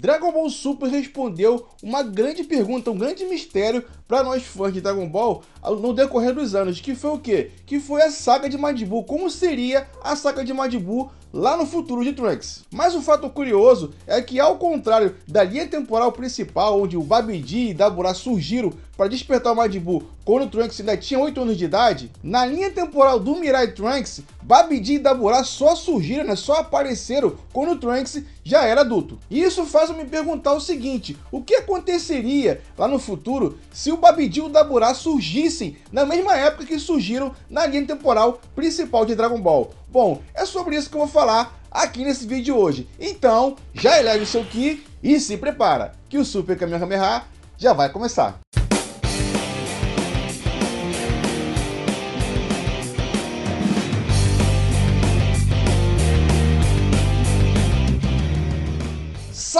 Dragon Ball Super respondeu uma grande pergunta, um grande mistério para nós fãs de Dragon Ball no decorrer dos anos, que foi o quê? Que foi a saga de Majin Buu. Como seria a saga de Majin Buu lá no futuro de Trunks. Mas um fato curioso é que, ao contrário da linha temporal principal, onde o Babidi e Dabura surgiram para despertar o Majin Buu quando o Trunks ainda tinha 8 anos de idade, na linha temporal do Mirai Trunks, Babidi e Dabura só surgiram, né, só apareceram quando o Trunks já era adulto. E isso faz eu me perguntar o seguinte, o que aconteceria lá no futuro se o Babidi e o Dabura surgissem na mesma época que surgiram na linha temporal principal de Dragon Ball? Bom, é sobre isso que eu vou falar aqui nesse vídeo hoje. Então, já eleve o seu Ki e se prepara, que o Super Kamehameha já vai começar.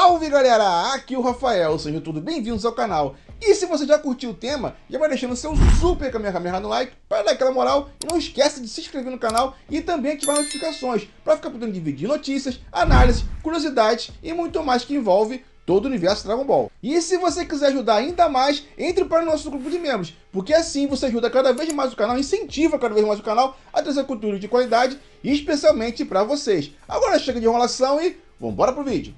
Salve galera, aqui é o Rafael, sejam todos bem-vindos ao canal. E se você já curtiu o tema, já vai deixando seu super kamehameha no like para dar aquela moral e não esquece de se inscrever no canal e também ativar notificações para ficar podendo dividir notícias, análises, curiosidades e muito mais que envolve todo o universo Dragon Ball. E se você quiser ajudar ainda mais, entre para o nosso grupo de membros, porque assim você ajuda cada vez mais o canal, incentiva cada vez mais o canal a trazer conteúdo de qualidade, especialmente para vocês. Agora chega de enrolação e vamos embora pro vídeo.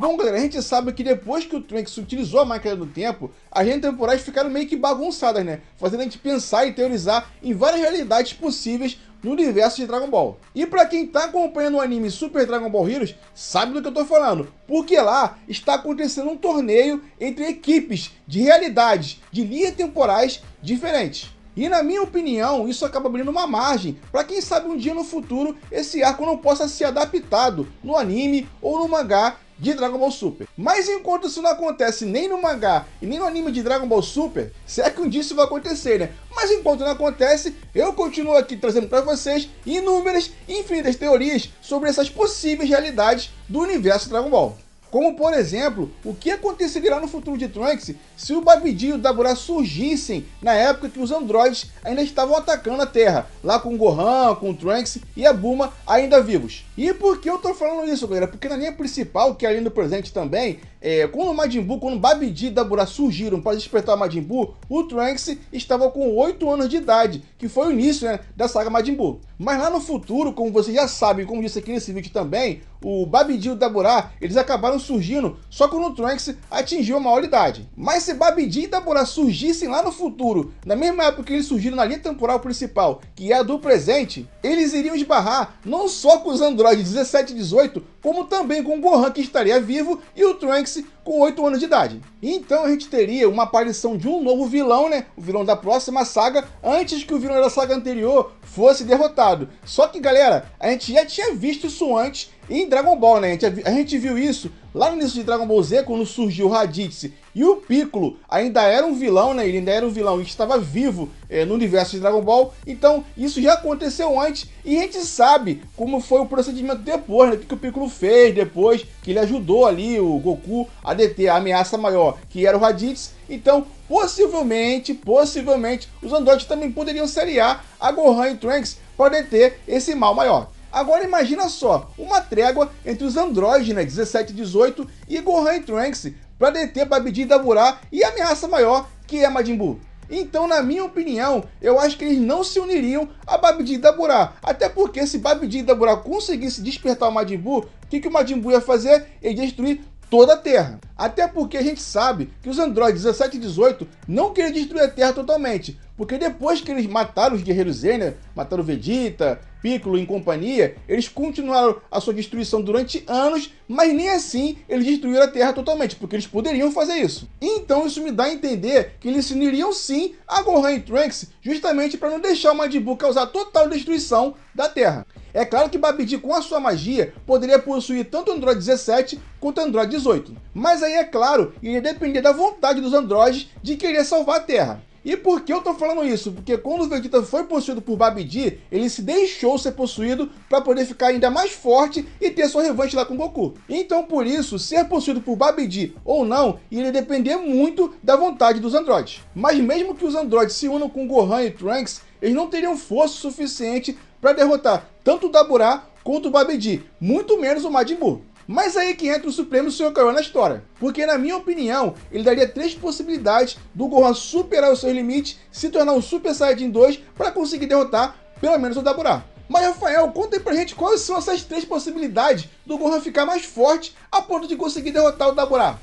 Bom, galera, a gente sabe que depois que o Trunks utilizou a máquina do tempo, as linhas temporais ficaram meio que bagunçadas, né? Fazendo a gente pensar e teorizar em várias realidades possíveis no universo de Dragon Ball. E para quem tá acompanhando o anime Super Dragon Ball Heroes, sabe do que eu tô falando, porque lá está acontecendo um torneio entre equipes de realidades, de linhas temporais diferentes. E na minha opinião, isso acaba abrindo uma margem para quem sabe um dia no futuro esse arco não possa ser adaptado no anime ou no mangá de Dragon Ball Super. Mas enquanto isso não acontece nem no mangá e nem no anime de Dragon Ball Super, se é que um dia isso vai acontecer, né? Mas enquanto não acontece, eu continuo aqui trazendo para vocês inúmeras, infinitas teorias sobre essas possíveis realidades do universo Dragon Ball. Como, por exemplo, o que aconteceria no futuro de Trunks se o Babidi e o Dabura surgissem na época que os androides ainda estavam atacando a Terra, lá com o Gohan, com o Trunks e a Buma ainda vivos. E por que eu tô falando isso, galera? Porque na linha principal, que é ali no presente também, é, quando Majin Buu, quando Babidi e Dabura surgiram para despertar Majin Buu, o Trunks estava com 8 anos de idade, que foi o início né, da saga Majin Buu. Mas lá no futuro, como vocês já sabem, como disse aqui nesse vídeo também, o Babidi e o Dabura eles acabaram surgindo só quando o Trunks atingiu a maioridade. Mas se Babidi e Dabura surgissem lá no futuro, na mesma época que eles surgiram na linha temporal principal, que é a do presente, eles iriam esbarrar não só com os androides 17 e 18, como também com Gohan que estaria vivo e o Trunks com 8 anos de idade. Então a gente teria uma aparição de um novo vilão, né? O vilão da próxima saga, antes que o vilão da saga anterior fosse derrotado. Só que, galera, a gente já tinha visto isso antes em Dragon Ball, né? A gente, a gente viu isso lá no início de Dragon Ball Z, quando surgiu o Raditz. E o Piccolo ainda era um vilão, né? Ele ainda era um vilão e estava vivo é, no universo de Dragon Ball. Então, isso já aconteceu antes. E a gente sabe como foi o procedimento depois, né? O que, que o Piccolo fez depois, que ele ajudou ali o Goku a deter a ameaça maior, que era o Raditz. Então, possivelmente, possivelmente, os androides também poderiam seriar a Gohan e Trunks para deter esse mal maior. Agora imagina só, uma trégua entre os andrógenas 17 e 18 e Gohan e Trunks para deter Babidi Daburá e a ameaça maior que é Majin Buu. Então, na minha opinião, eu acho que eles não se uniriam a Babidi Daburá. Até porque se Babidi Daburá conseguisse despertar o Majin Buu, o que, que o Majin Buu ia fazer? Ele ia destruir toda a Terra. Até porque a gente sabe que os Android 17 e 18 não queriam destruir a Terra totalmente, porque depois que eles mataram os guerreiros Zener, mataram Vegeta, Piccolo e companhia, eles continuaram a sua destruição durante anos, mas nem assim eles destruíram a Terra totalmente, porque eles poderiam fazer isso. Então isso me dá a entender que eles se uniriam sim a Gohan e Trunks, justamente para não deixar o Majin causar total destruição da Terra. É claro que Babidi com a sua magia poderia possuir tanto o Android 17 quanto o Android 18, mas a aí, é claro, iria é depender da vontade dos androides de querer salvar a Terra. E por que eu tô falando isso? Porque quando o Vegeta foi possuído por Babidi, ele se deixou ser possuído para poder ficar ainda mais forte e ter sua revanche lá com Goku. Então, por isso, ser possuído por Babidi ou não, iria depender muito da vontade dos androides. Mas mesmo que os androides se unam com Gohan e Trunks, eles não teriam força suficiente para derrotar tanto o Daburá quanto o Babidi, muito menos o Majin Buu. Mas aí é que entra o Supremo Senhor Carol na história. Porque, na minha opinião, ele daria três possibilidades do Gohan superar os seus limites, se tornar um Super Saiyajin 2 para conseguir derrotar pelo menos o Daburá. Mas Rafael, conta aí pra gente quais são essas três possibilidades do Gohan ficar mais forte a ponto de conseguir derrotar o Daburá.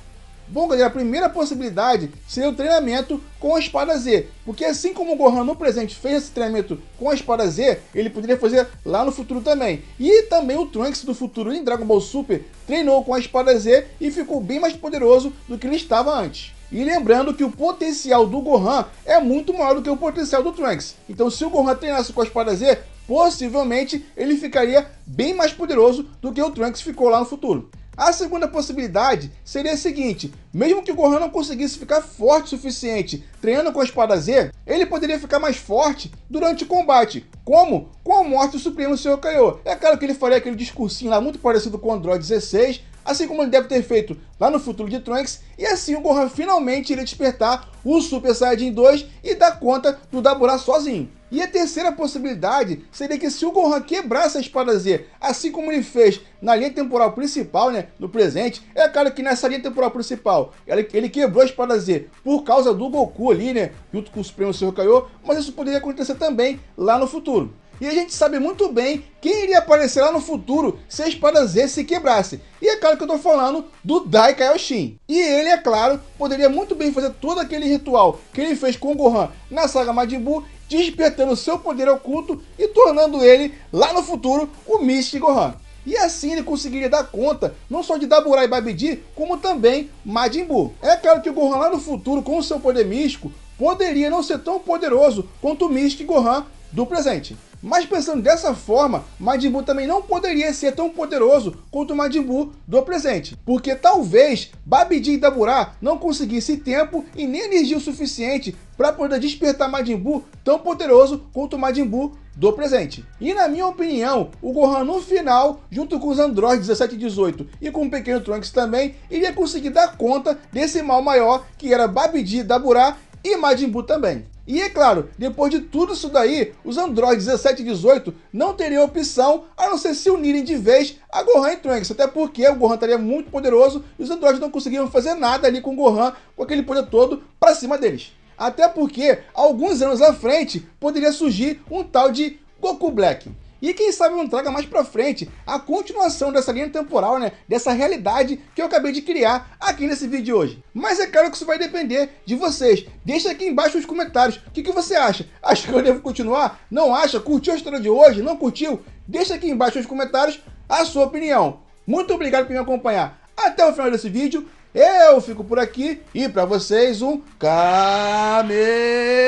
Bom, galera, a primeira possibilidade seria o treinamento com a espada Z, porque assim como o Gohan no presente fez esse treinamento com a espada Z, ele poderia fazer lá no futuro também. E também o Trunks do futuro em Dragon Ball Super treinou com a espada Z e ficou bem mais poderoso do que ele estava antes. E lembrando que o potencial do Gohan é muito maior do que o potencial do Trunks. Então se o Gohan treinasse com a espada Z, possivelmente ele ficaria bem mais poderoso do que o Trunks ficou lá no futuro. A segunda possibilidade seria a seguinte: mesmo que o Gohan não conseguisse ficar forte o suficiente treinando com a espada Z, ele poderia ficar mais forte durante o combate. Como? Com a morte do Supremo Senhor Kaiô. É claro que ele faria aquele discursinho lá muito parecido com o Android 16, assim como ele deve ter feito lá no futuro de Trunks, e assim o Gohan finalmente iria despertar o Super Saiyajin 2 e dar conta do Dabura sozinho. E a terceira possibilidade seria que se o Gohan quebrasse a espada Z, assim como ele fez na linha temporal principal, né, no presente, é claro que nessa linha temporal principal, ele, quebrou a espada Z por causa do Goku ali, né, junto com o Supremo Senhor Kaiô, mas isso poderia acontecer também lá no futuro. E a gente sabe muito bem quem iria aparecer lá no futuro se a espada Z se quebrasse. E é claro que eu estou falando do Dai Kaioshin. E ele, é claro, poderia muito bem fazer todo aquele ritual que ele fez com o Gohan na saga Majin Buu despertando seu poder oculto e tornando ele, lá no futuro, o Místico Gohan. E assim ele conseguiria dar conta não só de Dabura e Babidi, como também Majin Buu. É claro que o Gohan lá no futuro, com seu poder místico, poderia não ser tão poderoso quanto o Mystic Gohan do presente. Mas pensando dessa forma, Buu também não poderia ser tão poderoso quanto o Buu do presente, porque talvez Babidi e Daburá não conseguissem tempo e nem energia o suficiente para poder despertar Majin Buu tão poderoso quanto o Majin Buu do presente. E na minha opinião, o Gohan no final, junto com os Androids 17 e 18 e com o pequeno Trunks também, iria conseguir dar conta desse mal maior que era Babidi, Daburá e Majin Buu também. E é claro, depois de tudo isso daí, os Android 17 e 18 não teriam opção a não ser se unirem de vez a Gohan e Trunks, até porque o Gohan estaria muito poderoso e os Androids não conseguiriam fazer nada ali com o Gohan, com aquele poder todo, para cima deles. Até porque, alguns anos à frente, poderia surgir um tal de Goku Black. E quem sabe não traga mais pra frente a continuação dessa linha temporal, né? Dessa realidade que eu acabei de criar aqui nesse vídeo de hoje. Mas é claro que isso vai depender de vocês. Deixa aqui embaixo nos comentários o que, que você acha. Acha que eu devo continuar? Não acha? Curtiu a história de hoje? Não curtiu? Deixa aqui embaixo nos comentários a sua opinião. Muito obrigado por me acompanhar até o final desse vídeo. Eu fico por aqui e para vocês um Kame